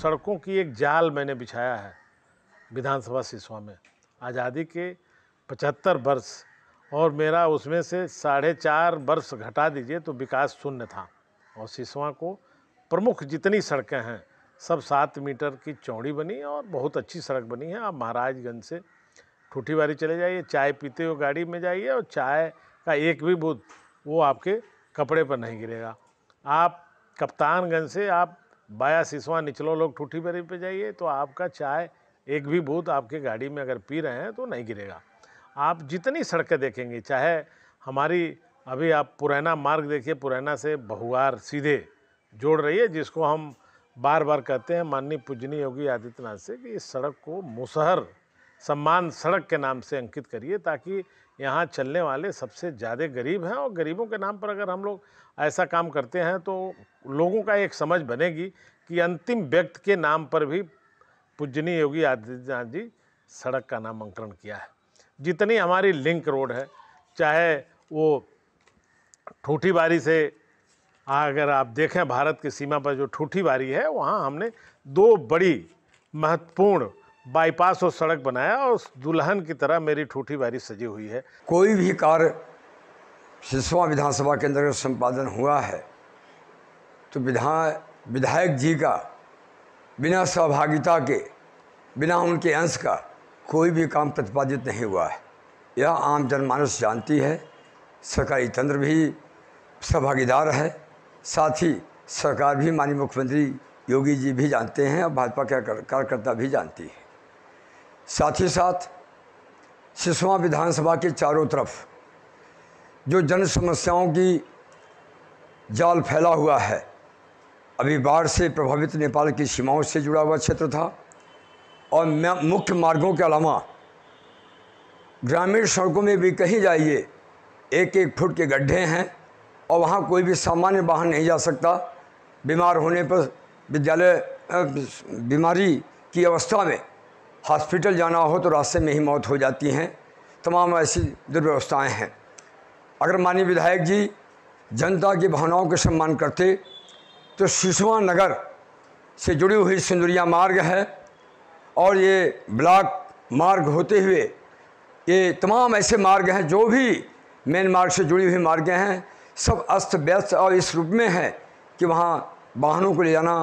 सड़कों की एक जाल मैंने बिछाया है विधानसभा सिसवा में आज़ादी के पचहत्तर वर्ष और मेरा उसमें से साढ़े चार वर्ष घटा दीजिए तो विकास शून्य था और सिसवा को प्रमुख जितनी सड़कें हैं सब सात मीटर की चौड़ी बनी और बहुत अच्छी सड़क बनी है आप महाराजगंज से बारी चले जाइए चाय पीते हुए गाड़ी में जाइए और चाय का एक भी बूथ वो आपके कपड़े पर नहीं गिरेगा आप कप्तानगंज से आप बाया सिसवा निचलो लोग ठूठी बरी पे जाइए तो आपका चाय एक भी भूत आपके गाड़ी में अगर पी रहे हैं तो नहीं गिरेगा आप जितनी सड़कें देखेंगे चाहे हमारी अभी आप पुराना मार्ग देखिए पुराना से बहुआर सीधे जोड़ रही है जिसको हम बार बार कहते हैं माननीय पूजनीय योगी आदित्यनाथ से कि इस सड़क को मुसहर सम्मान सड़क के नाम से अंकित करिए ताकि यहाँ चलने वाले सबसे ज़्यादा गरीब हैं और गरीबों के नाम पर अगर हम लोग ऐसा काम करते हैं तो लोगों का एक समझ बनेगी कि अंतिम व्यक्ति के नाम पर भी पूजनीय योगी आदित्यनाथ जी सड़क का नामांकन किया है जितनी हमारी लिंक रोड है चाहे वो ठूठी बारी से अगर आप देखें भारत की सीमा पर जो ठूठी बारी है वहाँ हमने दो बड़ी महत्वपूर्ण बाईपास और सड़क बनाया और दुल्हन की तरह मेरी ठूठी बारी सजी हुई है कोई भी कार्य सिसवा विधानसभा के अंदर संपादन हुआ है तो विधा विधायक जी का बिना सहभागिता के बिना उनके अंश का कोई भी काम प्रतिपादित नहीं हुआ है यह आम जनमानस जानती है सरकारी तंत्र भी सहभागीदार है साथ ही सरकार भी माननीय मुख्यमंत्री योगी जी भी जानते हैं और भाजपा के कार्यकर्ता भी जानती है साथ ही साथ सिसवा विधानसभा के चारों तरफ जो जन समस्याओं की जाल फैला हुआ है अभी बाढ़ से प्रभावित नेपाल की सीमाओं से जुड़ा हुआ क्षेत्र था और मुख्य मार्गों के अलावा ग्रामीण सड़कों में भी कहीं जाइए एक एक फुट के गड्ढे हैं और वहाँ कोई भी सामान्य वाहन नहीं जा सकता बीमार होने पर विद्यालय बीमारी की अवस्था में हॉस्पिटल जाना हो तो रास्ते में ही मौत हो जाती हैं तमाम ऐसी दुर्व्यवस्थाएँ हैं अगर माननीय विधायक जी जनता की भावनाओं का सम्मान करते तो सुषमा नगर से जुड़ी हुई सिंदुरिया मार्ग है और ये ब्लॉक मार्ग होते हुए ये तमाम ऐसे मार्ग हैं जो भी मेन मार्ग से जुड़ी हुई मार्गें हैं सब अस्त व्यस्त और इस रूप में है कि वहाँ वाहनों को ले जाना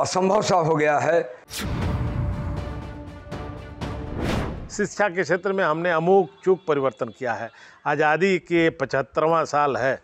असंभव सा हो गया है शिक्षा के क्षेत्र में हमने अमूक चूक परिवर्तन किया है आज़ादी के पचहत्तरवां साल है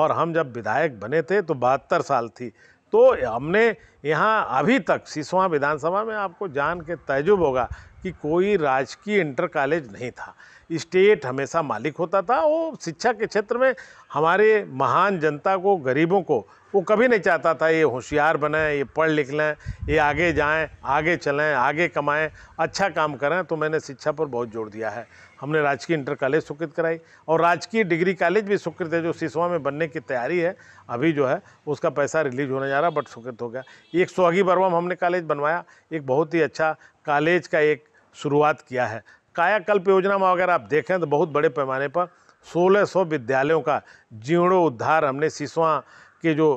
और हम जब विधायक बने थे तो बहत्तर साल थी तो हमने यहाँ अभी तक सिसवा विधानसभा में आपको जान के तजुब होगा कि कोई राजकीय इंटर कॉलेज नहीं था स्टेट हमेशा मालिक होता था वो शिक्षा के क्षेत्र में हमारे महान जनता को गरीबों को वो कभी नहीं चाहता था ये होशियार बने ये पढ़ लिख लें ये आगे जाएं आगे चलें आगे कमाएं अच्छा काम करें तो मैंने शिक्षा पर बहुत जोर दिया है हमने राजकीय इंटर कॉलेज स्वीकृत कराई और राजकीय डिग्री कॉलेज भी स्वीकृत है जो सिसवा में बनने की तैयारी है अभी जो है उसका पैसा रिलीज होने जा रहा बट स्वीकृत हो गया एक सोहगी बर्वम हमने कॉलेज बनवाया एक बहुत ही अच्छा कॉलेज का एक शुरुआत किया है कायाकल्प योजना में अगर आप देखें तो बहुत बड़े पैमाने पर 1600 विद्यालयों का जीर्णो उद्धार हमने सिसवा के जो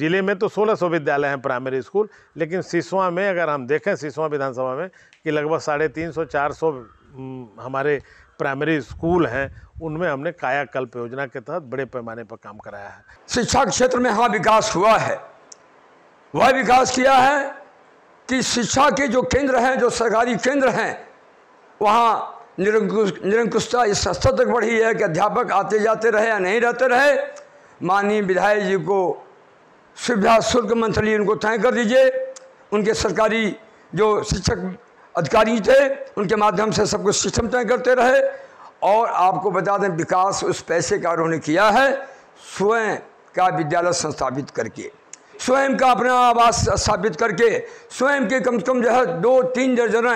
ज़िले में तो 1600 विद्यालय हैं प्राइमरी स्कूल लेकिन सिसवा में अगर हम देखें सिसवा विधानसभा में कि लगभग साढ़े तीन सौ चार सौ हमारे प्राइमरी स्कूल हैं उनमें हमने कायाकल्प योजना के तहत बड़े पैमाने पर काम कराया है शिक्षा के क्षेत्र में हाँ विकास हुआ है वह विकास किया है कि शिक्षा के जो केंद्र हैं जो सरकारी केंद्र हैं वहाँ निरंकुश निरंकुशता इस स्तर तक बढ़ी है कि अध्यापक आते जाते रहे या नहीं रहते रहे माननीय विधायक जी को सुविधा शुल्क मंथली उनको तय कर दीजिए उनके सरकारी जो शिक्षक अधिकारी थे उनके माध्यम से सब कुछ सिस्टम तय करते रहे और आपको बता दें विकास उस पैसे का उन्होंने किया है स्वयं का विद्यालय संस्थापित करके स्वयं का अपना आवास स्थापित करके स्वयं के कम से कम जो है दो तीन दर्जन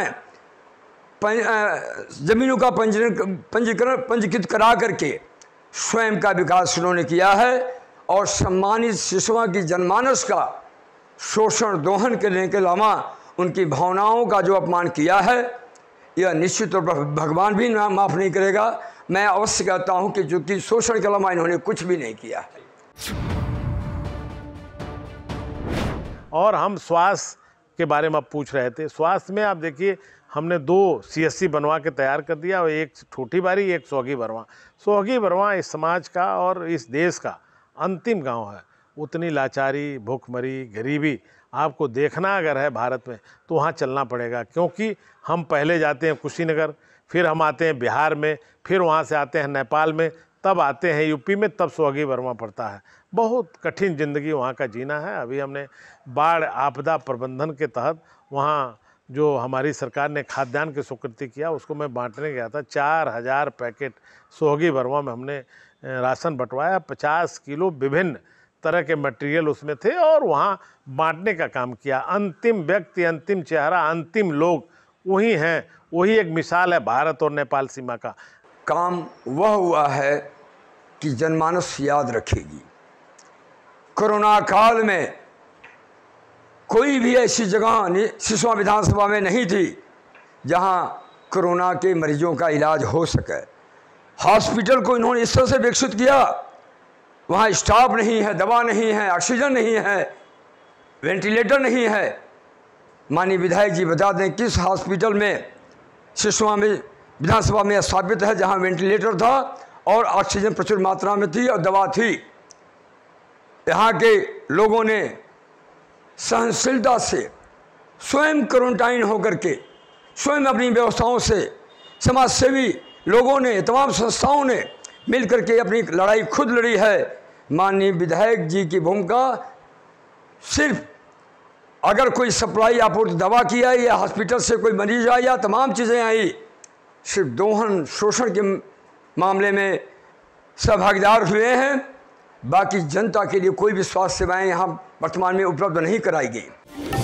ज़मीनों का पंजीकरण पंजीकरण पंजीकृत करा करके स्वयं का विकास उन्होंने किया है और सम्मानित शिशुओं की जनमानस का शोषण दोहन करने के अलावा उनकी भावनाओं का जो अपमान किया है यह निश्चित तौर पर भगवान भी ना माफ़ नहीं करेगा मैं अवश्य कहता हूँ कि चूंकि शोषण के अलावा इन्होंने कुछ भी नहीं किया है और हम स्वास्थ्य के बारे में आप पूछ रहे थे स्वास्थ्य में आप देखिए हमने दो सीएससी बनवा के तैयार कर दिया और एक छोटी बारी एक सोगी बरवा सोगी बरवा इस समाज का और इस देश का अंतिम गांव है उतनी लाचारी भूखमरी गरीबी आपको देखना अगर है भारत में तो वहाँ चलना पड़ेगा क्योंकि हम पहले जाते हैं कुशीनगर फिर हम आते हैं बिहार में फिर वहाँ से आते हैं नेपाल में तब आते हैं यूपी में तब सोगी वर्मा पड़ता है बहुत कठिन ज़िंदगी वहाँ का जीना है अभी हमने बाढ़ आपदा प्रबंधन के तहत वहाँ जो हमारी सरकार ने खाद्यान्न की स्वीकृति किया उसको मैं बांटने गया था चार हज़ार पैकेट सोहगी भरवा में हमने राशन बंटवाया पचास किलो विभिन्न तरह के मटेरियल उसमें थे और वहाँ बांटने का काम किया अंतिम व्यक्ति अंतिम चेहरा अंतिम लोग वही हैं वही एक मिसाल है भारत और नेपाल सीमा का काम वह हुआ है कि जनमानस याद रखेगी कोरोना काल में कोई भी ऐसी जगह सिसवा विधानसभा में नहीं थी जहां कोरोना के मरीजों का इलाज हो सके हॉस्पिटल को इन्होंने इस तरह से विकसित किया वहाँ स्टाफ नहीं है दवा नहीं है ऑक्सीजन नहीं है वेंटिलेटर नहीं है माननीय विधायक जी बता दें किस हॉस्पिटल में सिसवा में विधानसभा में स्थापित है जहाँ वेंटिलेटर था और ऑक्सीजन प्रचुर मात्रा में थी और दवा थी यहाँ के लोगों ने सहनशीलता से स्वयं क्वारंटाइन होकर के स्वयं अपनी व्यवस्थाओं से समाजसेवी लोगों ने तमाम संस्थाओं ने मिलकर के अपनी लड़ाई खुद लड़ी है माननीय विधायक जी की भूमिका सिर्फ अगर कोई सप्लाई आपूर्ति दवा की आई या हॉस्पिटल से कोई मरीज आया या तमाम चीज़ें आई सिर्फ दोहन शोषण के मामले में सहभागीदार हुए हैं बाकी जनता के लिए कोई भी स्वास्थ्य सेवाएं यहाँ वर्तमान में उपलब्ध नहीं कराई गई